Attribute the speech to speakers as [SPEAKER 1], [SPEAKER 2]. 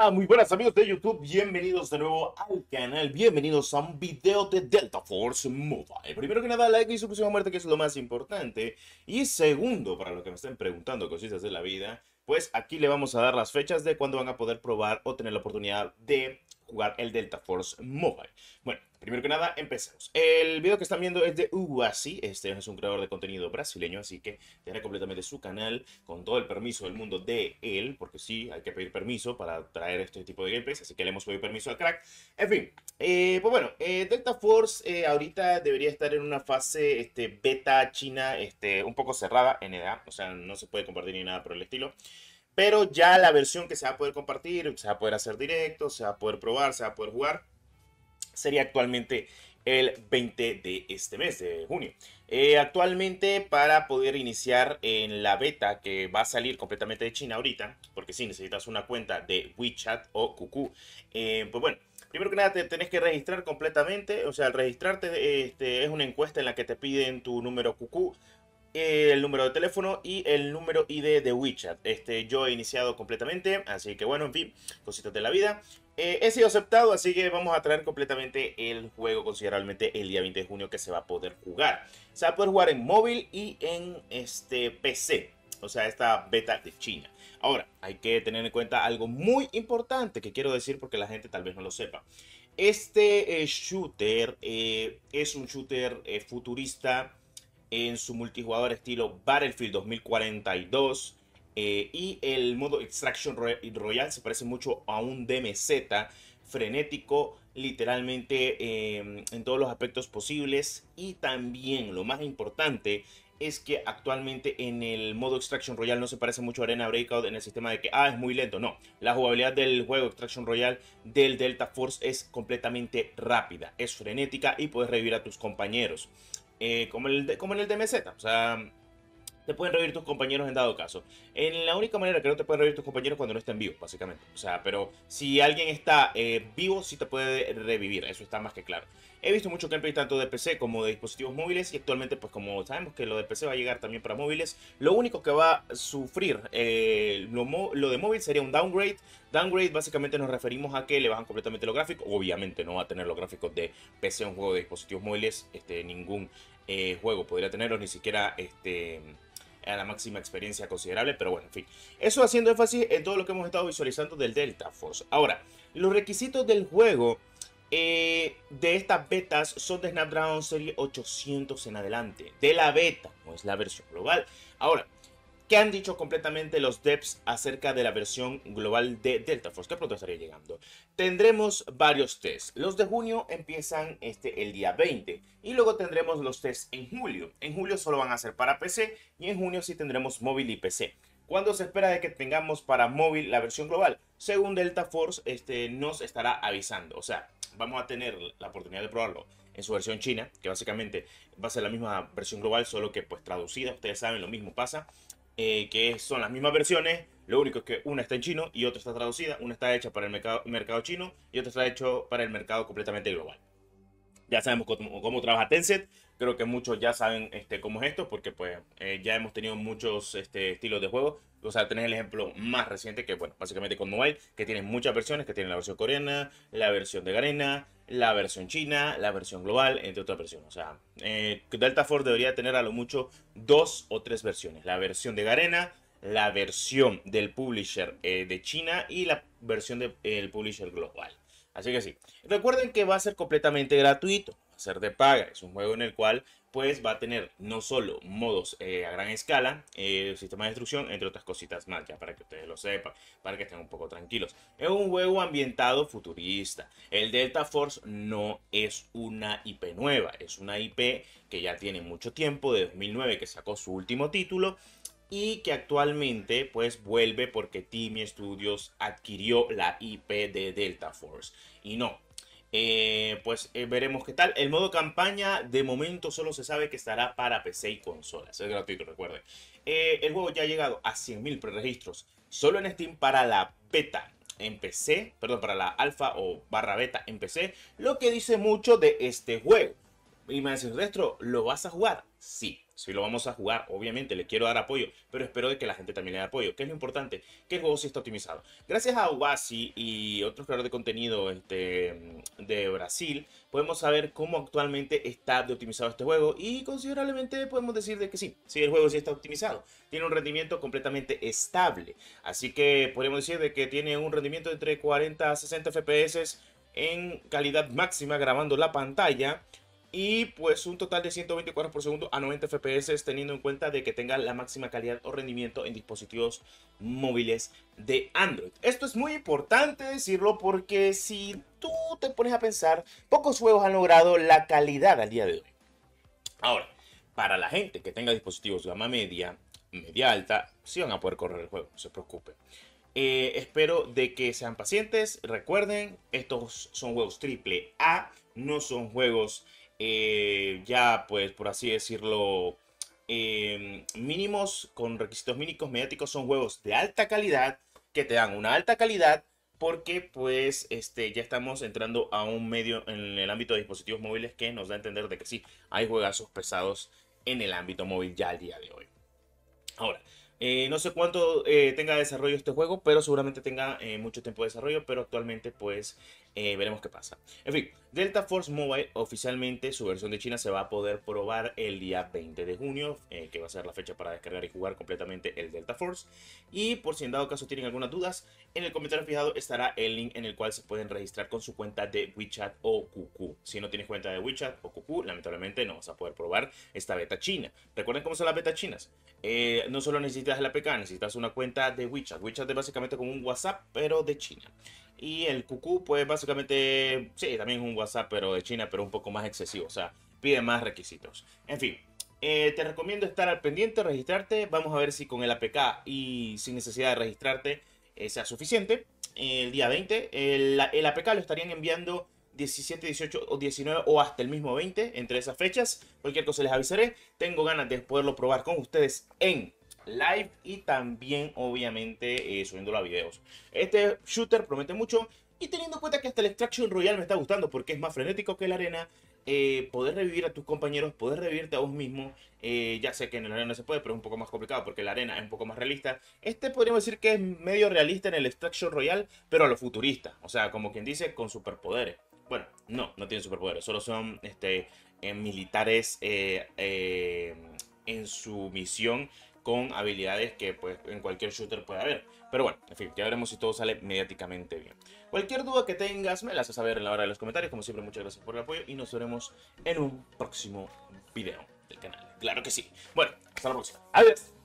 [SPEAKER 1] Ah, muy buenas amigos de YouTube, bienvenidos de nuevo al canal, bienvenidos a un video de Delta Force Mobile. Primero que nada, like y suscripción a muerte, que es lo más importante. Y segundo, para los que me estén preguntando cositas de la vida, pues aquí le vamos a dar las fechas de cuando van a poder probar o tener la oportunidad de jugar el Delta Force Mobile. Bueno, primero que nada, empecemos. El video que están viendo es de Uwasi, este es un creador de contenido brasileño, así que tiene completamente su canal con todo el permiso del mundo de él, porque sí, hay que pedir permiso para traer este tipo de gameplays, así que le hemos pedido permiso al crack. En fin, eh, pues bueno, eh, Delta Force eh, ahorita debería estar en una fase este, beta china, este, un poco cerrada en edad, o sea, no se puede compartir ni nada por el estilo. Pero ya la versión que se va a poder compartir, se va a poder hacer directo, se va a poder probar, se va a poder jugar, sería actualmente el 20 de este mes de junio. Eh, actualmente para poder iniciar en la beta que va a salir completamente de China ahorita, porque si necesitas una cuenta de WeChat o QQ. Eh, pues bueno, primero que nada te tenés que registrar completamente, o sea, al registrarte este, es una encuesta en la que te piden tu número QQ el número de teléfono y el número ID de WeChat. Este, yo he iniciado completamente, así que bueno, en fin, cositas de la vida. Eh, he sido aceptado, así que vamos a traer completamente el juego considerablemente el día 20 de junio que se va a poder jugar. Se va a poder jugar en móvil y en este PC, o sea, esta beta de China. Ahora, hay que tener en cuenta algo muy importante que quiero decir porque la gente tal vez no lo sepa. Este eh, shooter eh, es un shooter futurista en su multijugador estilo Battlefield 2042. Eh, y el modo Extraction Royale se parece mucho a un DMZ frenético, literalmente em, en todos los aspectos posibles. Y también lo más importante es que actualmente en el modo Extraction Royale no se parece mucho a Arena Breakout en el sistema de que, ah, es muy lento. No, la jugabilidad del juego Extraction Royale del Delta Force es completamente rápida, es frenética y puedes revivir a tus compañeros eh, como, el, como en el DMZ. O sea, te pueden revivir tus compañeros en dado caso. En la única manera que no te pueden revivir tus compañeros cuando no estén vivos, básicamente. O sea, pero si alguien está eh, vivo, sí te puede revivir, eso está más que claro. He visto mucho gameplay tanto de PC como de dispositivos móviles y actualmente pues como sabemos que lo de PC va a llegar también para móviles, lo único que va a sufrir eh, lo, de móvil sería un downgrade. Downgrade básicamente nos referimos a que le bajan completamente los gráficos, obviamente no va a tener los gráficos de PC un juego de dispositivos móviles, este, ningún eh, juego podría tenerlos, ni siquiera este a la máxima experiencia considerable, pero bueno, en fin. Eso haciendo énfasis en todo lo que hemos estado visualizando del Delta Force. Ahora, los requisitos del juego eh, de estas betas son de Snapdragon Serie 800 en adelante, de la beta, no es la versión global. Ahora, que han dicho completamente los devs acerca de la versión global de Delta Force? Que pronto estaría llegando. Tendremos varios tests. Los de junio empiezan este, el día 20 y luego tendremos los tests en julio. En julio solo van a ser para PC y en junio sí tendremos móvil y PC. ¿Cuándo se espera de que tengamos para móvil la versión global? Según Delta Force, este, nos estará avisando. O sea, vamos a tener la oportunidad de probarlo en su versión china, que básicamente va a ser la misma versión global, solo que pues traducida. Ustedes saben, lo mismo pasa. Eh, que son las mismas versiones, lo único es que una está en chino y otra está traducida, una está hecha para el mercado, chino y otra está hecha para el mercado completamente global. Ya sabemos cómo, cómo trabaja Tencent, Creo que muchos ya saben este, cómo es esto, porque pues eh, ya hemos tenido muchos este, estilos de juego. O sea, tenés el ejemplo más reciente que, bueno, básicamente con Mobile, que tiene muchas versiones, que tienen la versión coreana, la versión de Garena, la versión china, la versión global, entre otras versiones. O sea, eh, Delta Force debería tener a lo mucho dos o tres versiones. La versión de Garena, la versión del publisher eh, de China y la versión del publisher global. Así que sí, recuerden que va a ser completamente gratuito ser de paga. Es un juego en el cual pues va a tener no solo modos eh, a gran escala, eh, sistema de destrucción, entre otras cositas más, ya para que ustedes lo sepan, para que estén un poco tranquilos. Es un juego ambientado futurista. El Delta Force no es una IP nueva, es una IP que ya tiene mucho tiempo, de 2009 que sacó su último título y que actualmente pues vuelve porque Timmy Studios adquirió la IP de Delta Force. Y no, eh, pues eh, veremos qué tal. El modo campaña de momento solo se sabe que estará para PC y consolas. Es gratuito, recuerden. Eh, el juego ya ha llegado a 100.000 pre-registros solo en Steam para la beta en PC, perdón, para la alfa o barra beta en PC, lo que dice mucho de este juego. Y me dicen, ¿lo vas a jugar? Sí si lo vamos a jugar, obviamente le quiero dar apoyo, pero espero de que la gente también le dé apoyo, que es lo importante, que el juego sí está optimizado. Gracias a Wasi y otros creadores de contenido este, de Brasil, podemos saber cómo actualmente está de optimizado este juego y considerablemente podemos decir de que sí, sí, el juego sí está optimizado, tiene un rendimiento completamente estable, así que podemos decir de que tiene un rendimiento entre 40 a 60 FPS en calidad máxima grabando la pantalla y pues un total de 124 por segundo a 90 fps teniendo en cuenta de que tenga la máxima calidad o rendimiento en dispositivos móviles de Android. Esto es muy importante decirlo porque si tú te pones a pensar, pocos juegos han logrado la calidad al día de hoy. Ahora, para la gente que tenga dispositivos gama media, media alta, sí van a poder correr el juego, no se preocupe. Eh, espero de que sean pacientes. Recuerden, estos son juegos triple A, no son juegos eh, ya, pues, por así decirlo, eh, mínimos, con requisitos mínimos mediáticos, son juegos de alta calidad, que te dan una alta calidad, porque pues este, ya estamos entrando a un medio en el ámbito de dispositivos móviles que nos da a entender de que sí, hay juegazos pesados en el ámbito móvil ya al día de hoy. Ahora, eh, no sé cuánto tenga desarrollo este juego, pero seguramente tenga mucho tiempo de desarrollo, pero actualmente pues eh, veremos qué pasa. En fin, Delta Force Mobile oficialmente su versión de China se va a poder probar el día 20 de junio, eh, que va a ser la fecha para descargar y jugar completamente el Delta Force. Y por si en dado caso tienen algunas dudas, en el comentario fijado estará el link en el cual se pueden registrar con su cuenta de WeChat o QQ. Si no tienes cuenta de WeChat o QQ, lamentablemente no vas a poder probar esta beta china. Recuerden cómo son las betas chinas. Eh, no solo necesitas la APK, necesitas una cuenta de WeChat. WeChat es básicamente como un WhatsApp, pero de China. Y el cucú, pues básicamente, sí, también es un WhatsApp, pero de China, pero un poco más excesivo, o sea, pide más requisitos. En fin, eh, te recomiendo estar al pendiente, registrarte. Vamos a ver si con el APK y sin necesidad de registrarte eh, sea suficiente. El día 20, el, el, APK lo estarían enviando 17, 18 o 19 o hasta el mismo 20 entre esas fechas. Cualquier cosa les avisaré. Tengo ganas de poderlo probar con ustedes en live y también obviamente subiendo eh, subiéndolo a videos. Este shooter promete mucho y teniendo en cuenta que hasta el Extraction Royal me está gustando porque es más frenético que la arena, eh, poder revivir a tus compañeros, poder revivirte a vos mismo. Eh, ya sé que en el arena no se puede, pero es un poco más complicado porque la arena es un poco más realista. Este podríamos decir que es medio realista en el Extraction Royale, pero a lo futurista. O sea, como quien dice, con superpoderes. Bueno, no, no tiene superpoderes, solo son este, militares en su misión con habilidades que pues en cualquier shooter puede haber. Pero bueno, en fin, ya veremos si todo sale mediáticamente bien. Cualquier duda que tengas me la haces saber en la hora de los comentarios. Como siempre, muchas gracias por el apoyo y nos veremos en un próximo video del canal. Claro que sí. Bueno, hasta la próxima. Adiós.